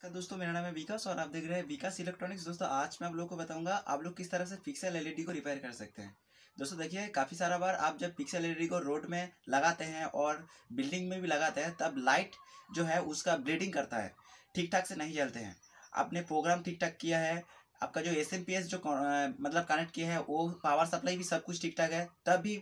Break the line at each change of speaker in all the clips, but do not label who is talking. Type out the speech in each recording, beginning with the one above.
नमस्कार दोस्तों मेरा नाम है विकास और आप देख रहे हैं विकास इलेक्ट्रॉनिक्स दोस्तों आज मैं आप लोगों को बताऊंगा आप लोग किस तरह से पिक्सल एलईडी e को रिपेयर कर सकते हैं दोस्तों देखिए काफ़ी सारा बार आप जब पिक्सल एलईडी e को रोड में लगाते हैं और बिल्डिंग में भी लगाते हैं तब लाइट जो है उसका ब्लीडिंग करता है ठीक ठाक से नहीं जलते हैं आपने प्रोग्राम ठीक ठाक किया है आपका जो एस जो मतलब कनेक्ट किया है वो पावर सप्लाई भी सब कुछ ठीक ठाक है तब भी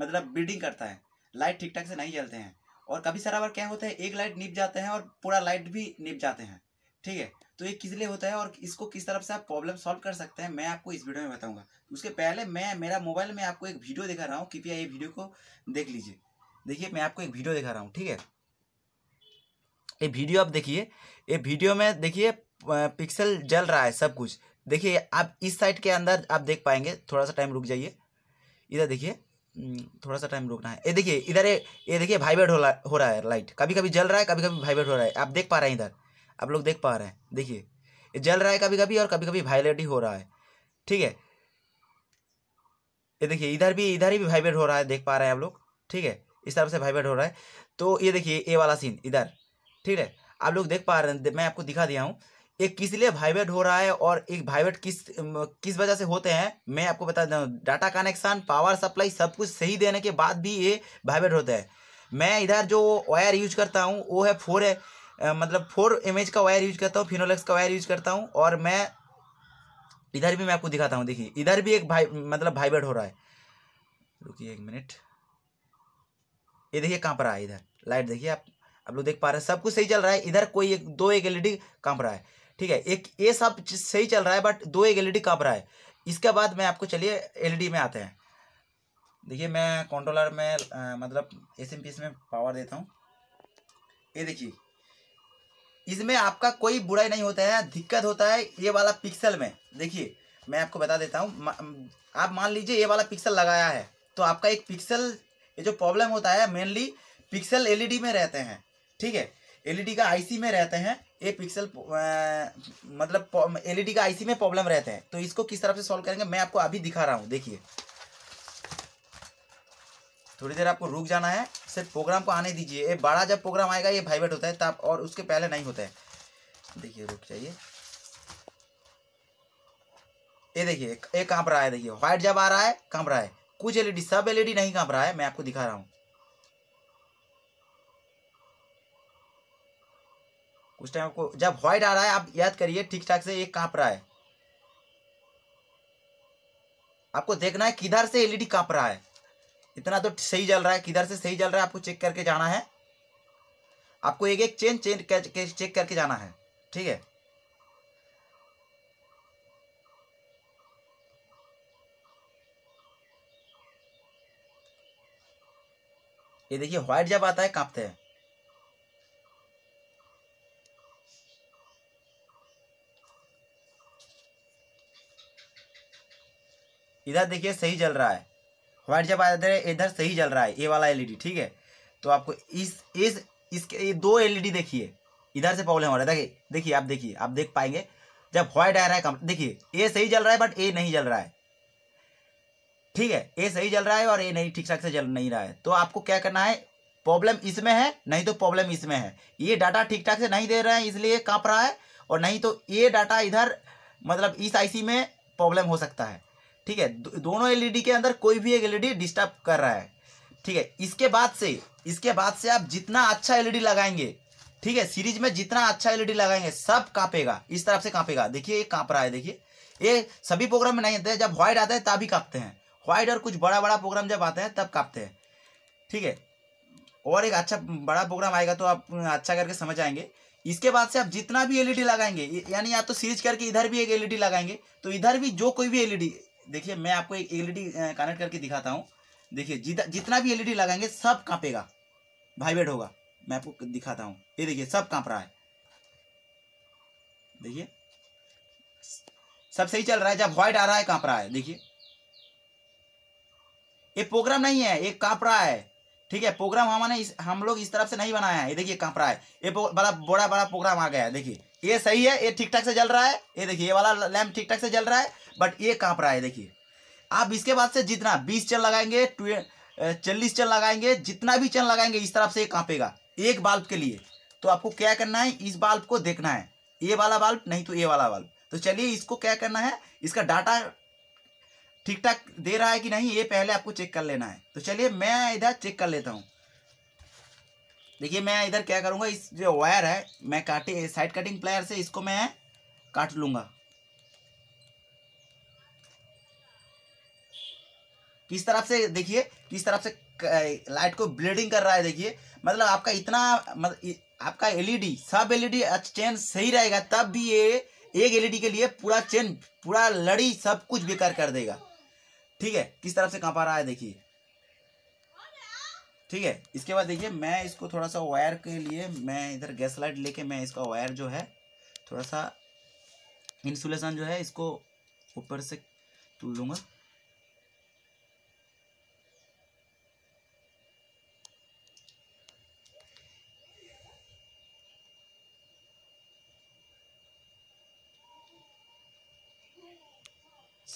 मतलब ब्लीडिंग करता है लाइट ठीक ठाक से नहीं जलते हैं और कभी सारा बार क्या होता है एक लाइट निप जाते हैं और पूरा लाइट भी निप जाते हैं ठीक है तो ये किस लिए होता है और इसको किस तरफ से आप प्रॉब्लम सॉल्व कर सकते हैं मैं आपको इस वीडियो में बताऊंगा उसके पहले मैं मेरा मोबाइल में आपको एक वीडियो दिखा रहा हूँ कृपया ये वीडियो को देख लीजिए देखिए मैं आपको एक वीडियो दिखा रहा हूँ ठीक है ये वीडियो आप देखिए ये वीडियो में देखिए पिक्सल जल रहा है सब कुछ देखिए आप इस साइड के अंदर आप देख पाएंगे थोड़ा सा टाइम रुक जाइए इधर देखिए हम्म, थोड़ा सा टाइम रुकना है ये देखिए इधर ये देखिए वाइब्रेट हो, हो रहा है लाइट कभी कभी जल रहा है कभी कभी वाइब्रेट हो रहा है आप देख पा रहे हैं इधर आप लोग देख पा रहे हैं देखिए ये जल रहा है कभी कभी और कभी कभी वाइब्रेट ही हो रहा है ठीक है ये देखिए इधर भी इधर भी वाइब्रेट हो रहा है देख पा रहे हैं आप लोग ठीक है इस तरफ से वाइब्रेट हो रहा है तो ये देखिए ए वाला सीन इधर ठीक है आप लोग देख पा रहे हैं मैं आपको दिखा दिया हूँ एक किस लिए वाइब्रेट हो रहा है और एक वाइब्रेट किस किस वजह से होते हैं मैं आपको बता दूँ हूँ डाटा कनेक्शन पावर सप्लाई सब कुछ सही देने के बाद भी ये वाइब्रेट होता है मैं इधर जो वायर यूज करता हूँ वो है फोर है, मतलब फोर एम का वायर यूज करता हूँ फिनोलेक्स का वायर यूज करता हूँ और मैं इधर भी मैं आपको दिखाता हूँ देखिए इधर भी एक भाई मतलब वाइब्रेट हो रहा है रुकिए एक मिनट ये देखिए कहाँ पर आया इधर लाइट देखिए आप आप लोग देख पा रहे हैं सब कुछ सही चल रहा है इधर कोई एक दो एक एलईडी कंप रहा है ठीक है एक ये सब सही चल रहा है बट दो एक एलईडी e कब रहा है इसके बाद मैं आपको चलिए एलईडी e में आते हैं देखिए मैं कंट्रोलर में आ, मतलब एस एम में पावर देता हूँ ये देखिए इसमें आपका कोई बुराई नहीं होता है दिक्कत होता है ये वाला पिक्सल में देखिए मैं आपको बता देता हूँ आप मान लीजिए ये वाला पिक्सल लगाया है तो आपका एक पिक्सल ये जो प्रॉब्लम होता है मेनली पिक्सल एलईडी में रहते हैं ठीक है एलईडी e का आईसी में रहते हैं एक पिक्सल मतलब एलईडी का आईसी में प्रॉब्लम रहते हैं तो इसको किस तरह से सॉल्व करेंगे मैं आपको अभी दिखा रहा हूँ देखिए थोड़ी देर आपको रुक जाना है सिर्फ प्रोग्राम को आने दीजिए ये बड़ा जब प्रोग्राम आएगा ये भाईवेट होता है तब और उसके पहले नहीं होता है देखिए रुक जाइए ये देखिए एक कांप रहा है देखिए व्हाइट जब आ रहा है कांप रहा है कुछ एलईडी सब एलईडी नहीं कांप रहा है मैं आपको दिखा रहा हूँ उस टाइम आपको जब व्हाइट आ रहा है आप याद करिए ठीक ठाक से ये कांप रहा है आपको देखना है किधर से एलईडी e कांप रहा है इतना तो सही जल रहा है किधर से सही जल रहा है आपको चेक करके जाना है आपको एक एक चेन चेन चेक करके जाना है ठीक है ये देखिए व्हाइट जब आता है कांपते हैं इधर देखिए सही जल रहा है व्हाइट जब आ जाते हैं इधर सही जल रहा है ए वाला एलईडी e ठीक है तो आपको इस इस इसके ये दो एलईडी e देखिए इधर से प्रॉब्लम हो रहा है देखिए देखिए आप देखिए आप देख पाएंगे जब व्हाइट आ रहा है देखिए ए सही जल रहा है बट ए नहीं जल रहा है ठीक है ए सही जल रहा है और ए नहीं ठीक ठाक से जल नहीं रहा है तो आपको क्या करना है प्रॉब्लम इसमें है नहीं तो प्रॉब्लम इसमें है ये डाटा ठीक ठाक से नहीं दे रहे हैं इसलिए कांप रहा है और नहीं तो ये डाटा इधर मतलब इस आईसी में प्रॉब्लम हो सकता है ठीक है दो, दोनों एलईडी e के अंदर कोई भी एक एलईडी डिस्टर्ब e कर रहा है ठीक है इसके बाद से इसके बाद से आप जितना अच्छा एलईडी e लगाएंगे ठीक है सीरीज में जितना अच्छा एलईडी लगाएंगे सब कांपेगा इस तरफ से कांपेगा देखिए ये कांप रहा है देखिए ये सभी प्रोग्राम में नहीं आते जब व्हाइट आता है तब ही कांपते हैं व्हाइट और कुछ बड़ा बड़ा प्रोग्राम जब आते हैं तब कांपते हैं ठीक है और एक अच्छा बड़ा प्रोग्राम आएगा तो आप अच्छा करके समझ आएंगे इसके बाद से आप जितना भी एलईडी लगाएंगे यानी आप तो सीरीज करके इधर भी एक एलईडी लगाएंगे तो इधर भी जो कोई भी एलईडी देखिए मैं आपको एक एलईडी कनेक्ट e करके दिखाता हूँ देखिए जितना भी एलईडी e लगाएंगे सब कांपेगा वाइब्रेट होगा मैं आपको दिखाता हूँ ये देखिए सब कांप रहा है देखिए सब सही चल रहा है जब व्हाइट आ रहा है कांप रहा है देखिए ये प्रोग्राम नहीं है ये कांप रहा है ठीक है प्रोग्राम हमारे हम लोग इस तरफ से नहीं बनाया है ये देखिए कहाँ पर है ये बड़ा बड़ा बड़ा प्रोग्राम आ गया है देखिए ये सही है ये ठीक ठाक से जल रहा है ये देखिए ये वाला लैम्प ठीक ठाक से जल रहा है बट ये कहाँ पर है देखिए आप इसके बाद से जितना बीस चल लगाएंगे चालीस चल लगाएंगे जितना भी चल लगाएंगे इस तरफ से कांपेगा एक बल्ब के लिए तो आपको क्या करना है इस बल्ब को देखना है ये वाला बल्ब नहीं तो ये वाला बल्ब तो चलिए इसको क्या करना है इसका डाटा ठीक ठाक दे रहा है कि नहीं ये पहले आपको चेक कर लेना है तो चलिए मैं इधर चेक कर लेता हूँ देखिए मैं इधर क्या करूँगा इस जो वायर है मैं काटे साइड कटिंग प्लायर से इसको मैं काट लूँगा किस तरफ से देखिए किस तरफ से लाइट को ब्लीडिंग कर रहा है देखिए मतलब आपका इतना मतलब आपका एलईडी e सब एलईडी चेन e सही रहेगा तब भी ये एक एलईडी e के लिए पूरा चेन पूरा लड़ी सब कुछ बेकार कर देगा ठीक है किस तरफ से कांपा रहा है देखिए ठीक है इसके बाद देखिए मैं इसको थोड़ा सा वायर के लिए मैं इधर गैस लाइट लेके मैं इसका वायर जो है थोड़ा सा इंसुलेशन जो है इसको ऊपर से तुल लूँगा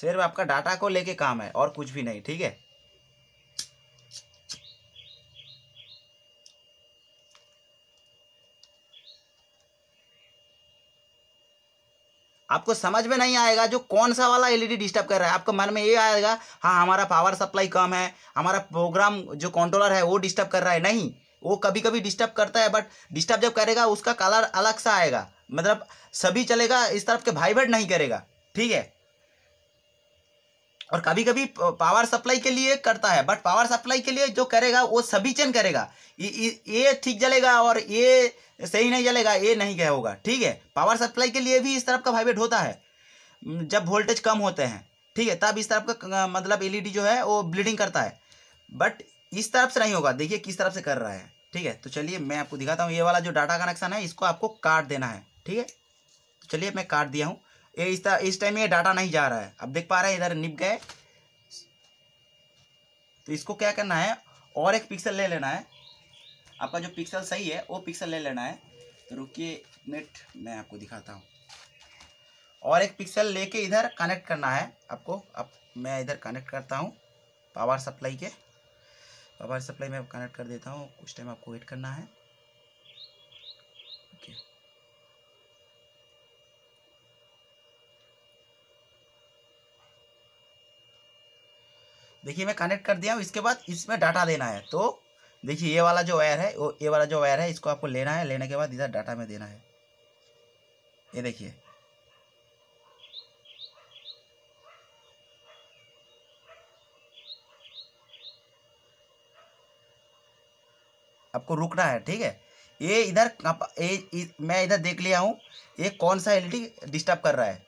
सिर्फ आपका डाटा को लेके काम है और कुछ भी नहीं ठीक है आपको समझ में नहीं आएगा जो कौन सा वाला एलईडी डिस्टर्ब e कर रहा है आपको मन में ये आएगा हाँ हमारा पावर सप्लाई कम है हमारा प्रोग्राम जो कंट्रोलर है वो डिस्टर्ब कर रहा है नहीं वो कभी कभी डिस्टर्ब करता है बट डिस्टर्ब जब करेगा उसका कलर अलग सा आएगा मतलब सभी चलेगा इस तरफ के भाई नहीं करेगा ठीक है और कभी कभी पावर सप्लाई के लिए करता है बट पावर सप्लाई के लिए जो करेगा वो सभी चेन करेगा ये ठीक जलेगा और ये सही नहीं जलेगा ये नहीं क्या होगा ठीक है पावर सप्लाई के लिए भी इस तरफ का वाइब्रेट होता है जब वोल्टेज कम होते हैं ठीक है तब इस तरफ का मतलब एलईडी जो है वो ब्लीडिंग करता है बट इस तरफ से नहीं होगा देखिए किस तरफ से कर रहा है ठीक है तो चलिए मैं आपको दिखाता हूँ ये वाला जो डाटा कनेक्शन है इसको आपको काट देना है ठीक है तो चलिए मैं काट दिया हूँ ये इस इस टाइम ये डाटा नहीं जा रहा है अब देख पा रहे हैं इधर निप गए तो इसको क्या करना है और एक पिक्सल ले लेना है आपका जो पिक्सल सही है वो पिक्सल ले लेना है तो रुकिए नेट मैं आपको दिखाता हूँ और एक पिक्सल लेके इधर कनेक्ट करना है आपको अब मैं इधर कनेक्ट करता हूँ पावर सप्लाई के पावर सप्लाई में कनेक्ट कर देता हूँ कुछ टाइम आपको वेट करना है देखिए मैं कनेक्ट कर दिया हूँ इसके बाद इसमें डाटा देना है तो देखिए ये वाला जो वायर है वो ये वाला जो वायर है इसको आपको लेना है लेने के बाद इधर डाटा में देना है ये देखिए आपको रुकना है ठीक है ये इधर मैं इधर देख लिया हूँ ये कौन सा एलईडी डिस्टर्ब कर रहा है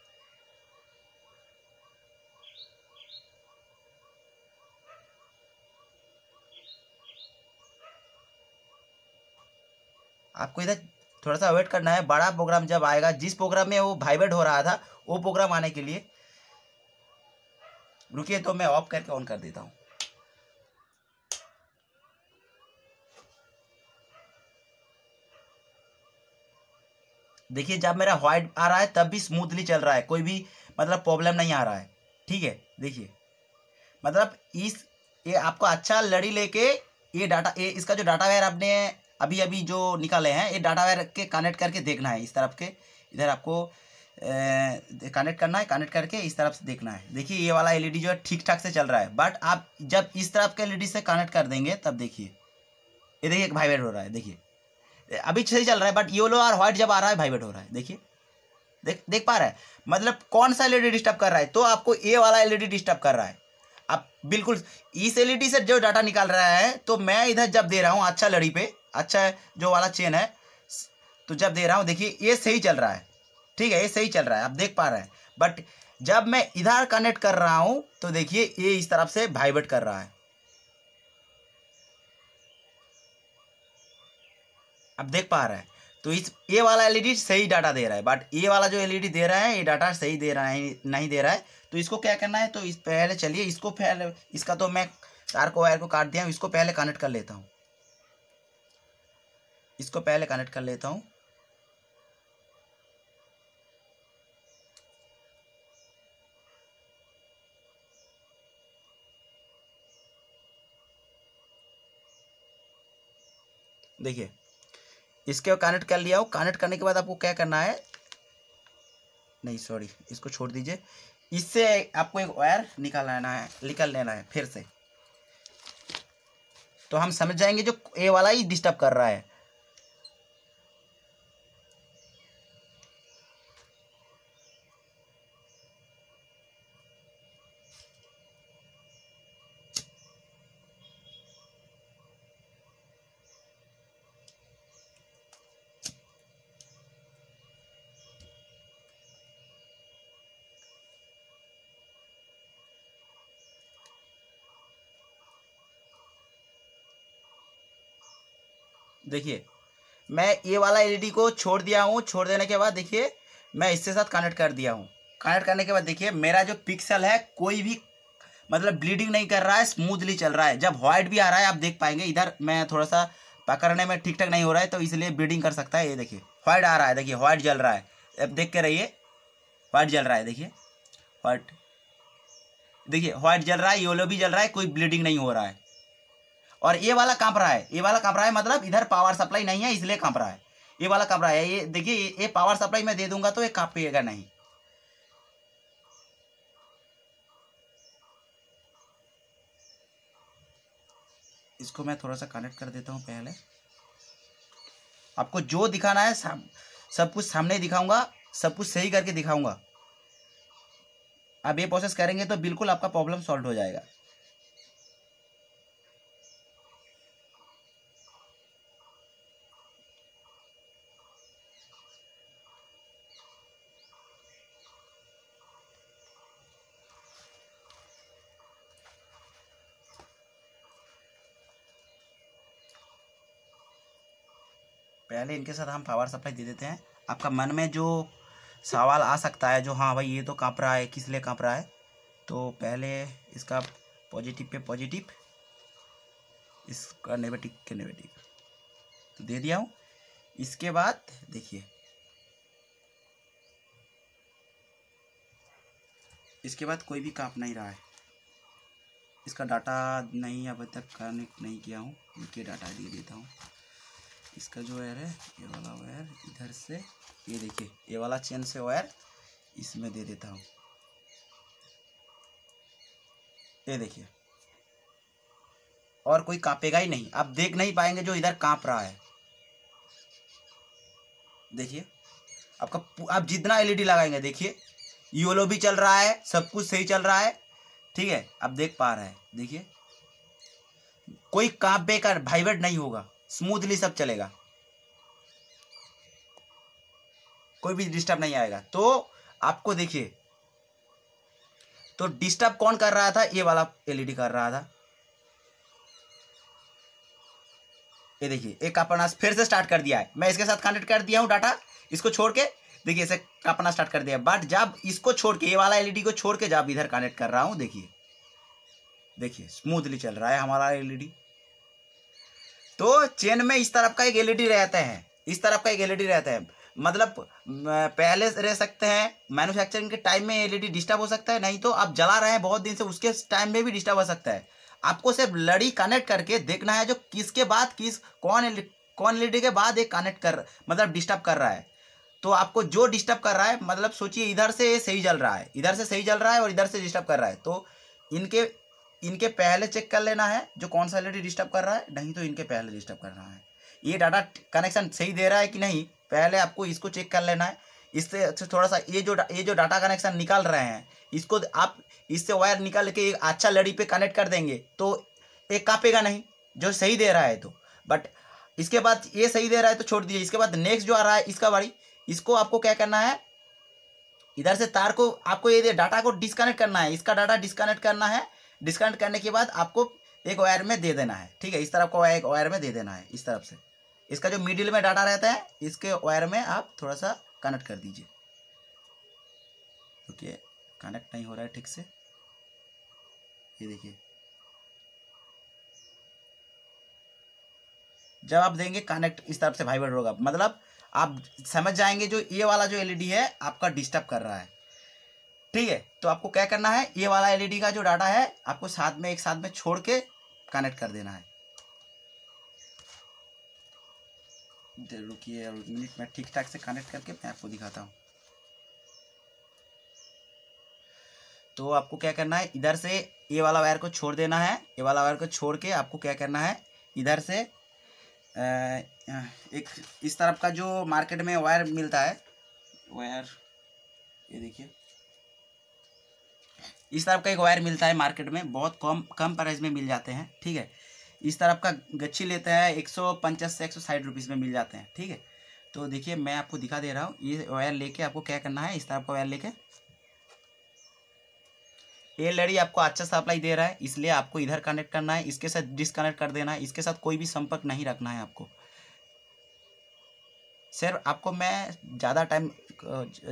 आपको इधर थोड़ा सा वेट करना है बड़ा प्रोग्राम जब आएगा जिस प्रोग्राम में वो वाइब्रेट हो रहा था वो प्रोग्राम आने के लिए रुकिए तो मैं ऑफ करके ऑन कर देता हूँ देखिए जब मेरा व्हाइट आ रहा है तब भी स्मूथली चल रहा है कोई भी मतलब प्रॉब्लम नहीं आ रहा है ठीक है देखिए मतलब इस ये आपको अच्छा लड़ी लेके ये डाटा ये इसका जो डाटा वायर आपने अभी अभी जो निकाले हैं ये डाटा वायर के कनेक्ट करके देखना है इस तरफ के इधर आपको कनेक्ट करना है कनेक्ट करके इस तरफ से देखना है देखिए ये वाला एलईडी जो है ठीक ठाक से चल रहा है बट आप जब इस तरफ के एलईडी से कनेक्ट कर देंगे तब देखिए ये देखिए एक वाइब्रेट हो रहा है देखिए अभी सही चल रहा है बट येलो और व्हाइट जब आ रहा है वाइब्रेट हो रहा है देखिए देख देख पा रहा है मतलब कौन सा एलईडी डिस्टर्ब कर रहा है तो आपको ये वाला एलईडी डिस्टर्ब कर रहा है आप बिल्कुल इस एलईडी से जो डाटा निकाल रहा है तो मैं इधर जब दे रहा हूँ अच्छा लड़ी पे अच्छा है जो वाला चेन है तो जब दे रहा हूँ देखिए ये सही चल रहा है ठीक है ये सही चल रहा है आप देख पा रहे हैं बट जब मैं इधर कनेक्ट कर रहा हूँ तो देखिए ये इस तरफ से वाइब्रेट कर रहा है आप देख पा रहे हैं तो इस ये वाला एलईडी सही डाटा दे रहा है बट ये वाला जो एलईडी दे रहा है ये डाटा सही दे रहा है नहीं दे रहा है तो इसको क्या करना है तो इस पहले चलिए इसको पहले इसका तो मैं तार को वायर को काट दिया हूँ इसको पहले कनेक्ट कर लेता हूँ इसको पहले कनेक्ट कर लेता हूँ देखिए इसके कनेक्ट कर लिया हो कनेक्ट करने के बाद आपको क्या करना है नहीं सॉरी इसको छोड़ दीजिए इससे आपको एक वायर निकाल लेना है निकाल लेना है फिर से तो हम समझ जाएंगे जो ए वाला ही डिस्टर्ब कर रहा है देखिए मैं ये वाला एलईडी e को छोड़ दिया हूँ छोड़ देने के बाद देखिए मैं इसके साथ कनेक्ट कर दिया हूँ कनेक्ट करने के बाद देखिए मेरा जो पिक्सल है कोई भी मतलब ब्लीडिंग नहीं कर रहा है स्मूथली चल रहा है जब वाइट भी आ रहा है आप देख पाएंगे इधर मैं थोड़ा सा पकड़ने में ठीक ठाक नहीं हो रहा है तो इसलिए ब्लीडिंग कर सकता है ये देखिए व्हाइट आ रहा है देखिए व्हाइट जल रहा है अब देख के रहिए व्हाइट जल रहा है देखिए व्हाइट देखिए वाइट जल रहा है येलो भी जल रहा है कोई ब्लीडिंग नहीं हो रहा है और ये वाला कांप रहा है ये वाला कांप रहा है मतलब इधर पावर सप्लाई नहीं है इसलिए कांप रहा है ये वाला कांप रहा है ये देखिए ये पावर सप्लाई मैं दे दूंगा तो ये कांपेगा नहीं इसको मैं थोड़ा सा कनेक्ट कर देता हूं पहले आपको जो दिखाना है सब सब कुछ सामने दिखाऊंगा सब कुछ सही करके दिखाऊंगा आप ये प्रोसेस करेंगे तो बिल्कुल आपका प्रॉब्लम सॉल्व हो जाएगा पहले इनके साथ हम पावर सप्लाई दे देते हैं आपका मन में जो सवाल आ सकता है जो हाँ भाई ये तो काँप रहा है किस लिए काँप रहा है तो पहले इसका पॉजिटिव पे पॉजिटिव इसका नेगेटिव के नेगेटिव तो दे दिया हूँ इसके बाद देखिए इसके बाद कोई भी काँप नहीं रहा है इसका डाटा नहीं अब तक कनेक्ट नहीं किया हूँ इनके डाटा दे देता हूँ इसका जो वायर है ये वाला वायर इधर से ये देखिए ये वाला चेन से वायर इसमें दे देता हूँ ये देखिए और कोई कांपेगा ही नहीं आप देख नहीं पाएंगे जो इधर कांप रहा है देखिए आपका आप जितना एलईडी e लगाएंगे देखिए योलो e भी चल रहा है सब कुछ सही चल रहा है ठीक है आप देख पा रहे हैं देखिए कोई कांपे का वाइब्रेट नहीं होगा स्मूथली सब चलेगा कोई भी डिस्टर्ब नहीं आएगा तो आपको देखिए तो डिस्टर्ब कौन कर रहा था ये वाला एलईडी कर रहा था ये देखिए एक कापड़ना फिर से स्टार्ट कर दिया है मैं इसके साथ कनेक्ट कर दिया हूं डाटा इसको छोड़ के देखिए इसे कापना स्टार्ट कर दिया बट जब इसको छोड़ के ये वाला एलईडी को छोड़ के जब इधर कनेक्ट कर रहा हूं देखिए देखिए स्मूथली चल रहा है हमारा एलईडी तो चेन में इस तरफ का एक एलईडी रहता है इस तरफ का एक एलईडी रहता है मतलब पहले रह सकते हैं मैन्युफैक्चरिंग के टाइम में एलईडी डिस्टर्ब हो सकता है नहीं तो आप जला रहे हैं बहुत दिन से उसके टाइम में भी डिस्टर्ब हो सकता है आपको सिर्फ लड़ी कनेक्ट करके देखना है जो किसके बाद किस कौन कौन एलईडी के बाद एक कनेक्ट कर मतलब डिस्टर्ब कर रहा है तो आपको जो डिस्टर्ब कर रहा है मतलब सोचिए इधर से ये सही जल रहा है इधर से सही जल रहा है और इधर से डिस्टर्ब कर रहा है तो इनके इनके पहले चेक कर लेना है जो कौन सा एलईडी डिस्टर्ब कर रहा है नहीं तो इनके पहले डिस्टर्ब करना है ये डाटा कनेक्शन सही दे रहा है कि नहीं पहले आपको इसको चेक कर लेना है इससे थोड़ा सा ये जो ये जो डाटा कनेक्शन निकाल रहे हैं इसको आप इससे वायर निकाल के एक अच्छा लड़ी पे कनेक्ट कर देंगे तो एक कापेगा नहीं जो सही दे रहा है तो बट इसके बाद ये सही दे रहा है तो छोड़ दीजिए इसके बाद नेक्स्ट जो आ रहा है इसका बारी इसको आपको क्या करना है इधर से तार को आपको ये डाटा को डिस्कनेक्ट करना है इसका डाटा डिस्कनेक्ट करना है डिस्कनेक्ट करने के बाद आपको एक वायर में दे देना है ठीक है इस तरफ को एक वायर में दे देना है इस तरफ से इसका जो मिडिल में डाटा रहता है इसके वायर में आप थोड़ा सा कनेक्ट कर दीजिए ओके कनेक्ट नहीं हो रहा है ठीक से ये देखिए जब आप देंगे कनेक्ट इस तरफ से वाइब्रेट होगा मतलब आप समझ जाएंगे जो ये वाला जो एलईडी है आपका डिस्टर्ब कर रहा है ठीक है तो आपको क्या करना है ये वाला एलईडी e का जो डाटा है आपको साथ में एक साथ में छोड़ के कनेक्ट कर देना है रुकिए मिनट में ठीक ठाक से कनेक्ट करके मैं आपको दिखाता हूँ तो आपको क्या करना है इधर से ये वाला वायर को छोड़ देना है ये वाला वायर को छोड़ के आपको क्या करना है इधर से एक इस तरफ का जो मार्केट में वायर मिलता है वायर ये देखिए इस तरफ का एक वायर मिलता है मार्केट में बहुत कम कम प्राइस में मिल जाते हैं ठीक है इस तरफ का गच्छी लेते हैं एक सौ पंचास से एक सौ साठ रुपीज़ में मिल जाते हैं ठीक है तो देखिए मैं आपको दिखा दे रहा हूँ ये वायर लेके आपको क्या करना है इस तरफ का वायर लेके ये लड़ी आपको अच्छा सप्लाई दे रहा है इसलिए आपको इधर कनेक्ट करना है इसके साथ डिसकनेक्ट कर देना है इसके साथ कोई भी संपर्क नहीं रखना है आपको सर आपको मैं ज़्यादा टाइम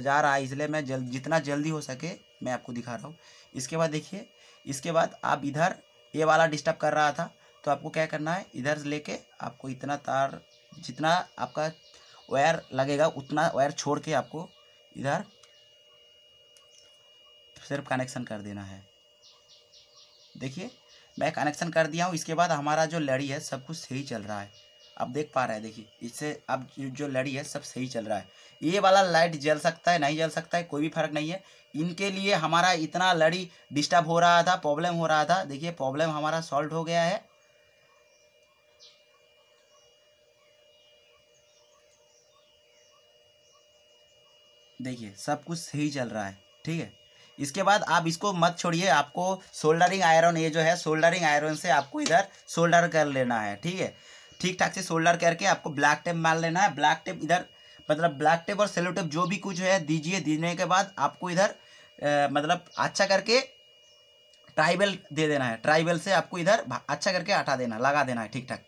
जा रहा है इसलिए मैं जल जितना जल्दी हो सके मैं आपको दिखा रहा हूँ इसके बाद देखिए इसके बाद आप इधर ये वाला डिस्टर्ब कर रहा था तो आपको क्या करना है इधर से लेके आपको इतना तार जितना आपका वायर लगेगा उतना वायर छोड़ के आपको इधर सिर्फ कनेक्शन कर देना है देखिए मैं कनेक्शन कर दिया हूँ इसके बाद हमारा जो लड़ी है सब कुछ सही चल रहा है आप देख पा रहे हैं देखिए इससे अब जो लड़ी है सब सही चल रहा है ये वाला लाइट जल सकता है नहीं जल सकता है कोई भी फर्क नहीं है इनके लिए हमारा इतना लड़ी डिस्टर्ब हो रहा था प्रॉब्लम हो रहा था देखिए प्रॉब्लम हमारा सॉल्व हो गया है देखिए सब कुछ सही चल रहा है ठीक है इसके बाद आप इसको मत छोड़िए आपको सोल्डरिंग आयरन ये जो है सोल्डरिंग आयरन से आपको इधर सोल्डर कर लेना है ठीक है ठीक ठाक से सोल्डर करके आपको ब्लैक टेप मार लेना है ब्लैक टेप इधर मतलब ब्लैक टेप और सेलो टेप जो भी कुछ है दीजिए देने के बाद आपको इधर आ, मतलब अच्छा करके ट्राइबल दे देना है ट्राइबल से आपको इधर अच्छा करके हटा देना लगा देना है ठीक ठाक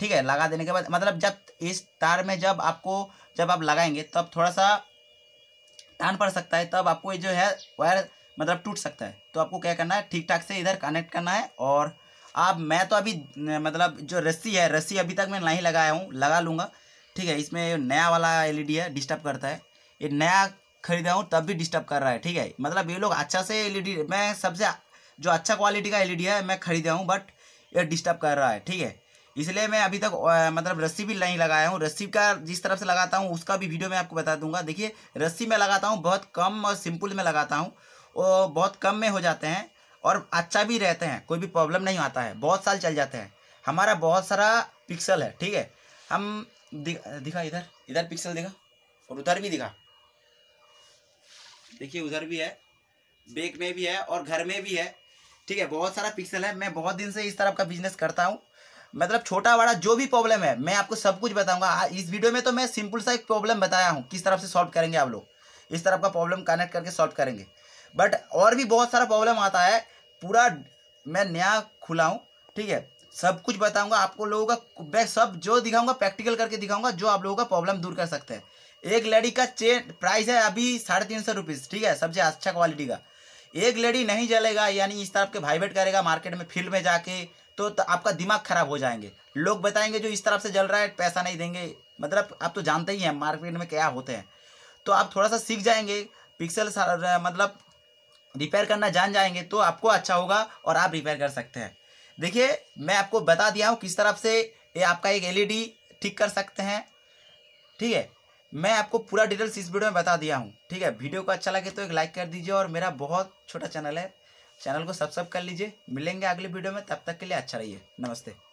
ठीक है लगा देने के बाद मतलब जब इस तार में जब आपको जब आप लगाएंगे तब थोड़ा सा टान पड़ सकता है तब आपको जो है वायर मतलब टूट सकता है तो आपको क्या करना है ठीक ठाक से इधर कनेक्ट करना है और आप मैं तो अभी मतलब जो रस्सी है रस्सी अभी तक मैं नहीं लगाया हूँ लगा लूँगा ठीक है इसमें नया वाला एल e है डिस्टर्ब करता है ये नया खरीदा हूँ तब भी डिस्टर्ब कर रहा है ठीक है मतलब ये लोग अच्छा से एल e मैं सबसे जो अच्छा क्वालिटी का एल e है मैं खरीदा हूँ बट ये डिस्टर्ब कर रहा है ठीक है इसलिए मैं अभी तक मतलब रस्सी भी नहीं लगाया हूँ रस्सी का जिस तरफ से लगाता हूँ उसका भी वीडियो मैं आपको बता दूंगा देखिए रस्सी में लगाता हूँ बहुत कम और सिंपल में लगाता हूँ वो बहुत कम में हो जाते हैं और अच्छा भी रहते हैं कोई भी प्रॉब्लम नहीं आता है बहुत साल चल जाते हैं हमारा बहुत सारा पिक्सल है ठीक है हम दिखा, दिखा इधर इधर पिक्सल दिखा और उधर भी दिखा देखिए उधर भी है बेक में भी है और घर में भी है ठीक है बहुत सारा पिक्सल है मैं बहुत दिन से इस तरह का बिजनेस करता हूँ मतलब छोटा बड़ा जो भी प्रॉब्लम है मैं आपको सब कुछ बताऊंगा इस वीडियो में तो मैं सिंपल सा एक प्रॉब्लम बताया हूँ किस तरफ से सॉल्व करेंगे आप लोग इस तरफ का प्रॉब्लम कनेक्ट करके सॉल्व करेंगे बट और भी बहुत सारा प्रॉब्लम आता है पूरा मैं नया खुला हूँ ठीक है सब कुछ बताऊंगा आपको लोगों का मैं सब जो दिखाऊंगा प्रैक्टिकल करके दिखाऊंगा जो आप लोगों का प्रॉब्लम दूर कर सकते हैं एक लड़ी का चेन प्राइस है अभी साढ़े तीन सौ रुपीज़ ठीक है सबसे अच्छा क्वालिटी का एक लड़ी नहीं जलेगा यानी इस तरफ के भाईवेट करेगा मार्केट में फील्ड में जाके तो, तो आपका दिमाग खराब हो जाएंगे लोग बताएंगे जो इस तरफ से जल रहा है पैसा नहीं देंगे मतलब आप तो जानते ही हैं मार्केट में क्या होते हैं तो आप थोड़ा सा सीख जाएंगे पिक्सल मतलब रिपेयर करना जान जाएंगे तो आपको अच्छा होगा और आप रिपेयर कर सकते हैं देखिए मैं आपको बता दिया हूँ किस तरफ से ये आपका एक एलईडी e ठीक कर सकते हैं ठीक है मैं आपको पूरा डिटेल्स इस वीडियो में बता दिया हूँ ठीक है वीडियो को अच्छा लगे तो एक लाइक कर दीजिए और मेरा बहुत छोटा चैनल है चैनल को सब्सक्राइब कर लीजिए मिलेंगे अगले वीडियो में तब तक के लिए अच्छा रहिए नमस्ते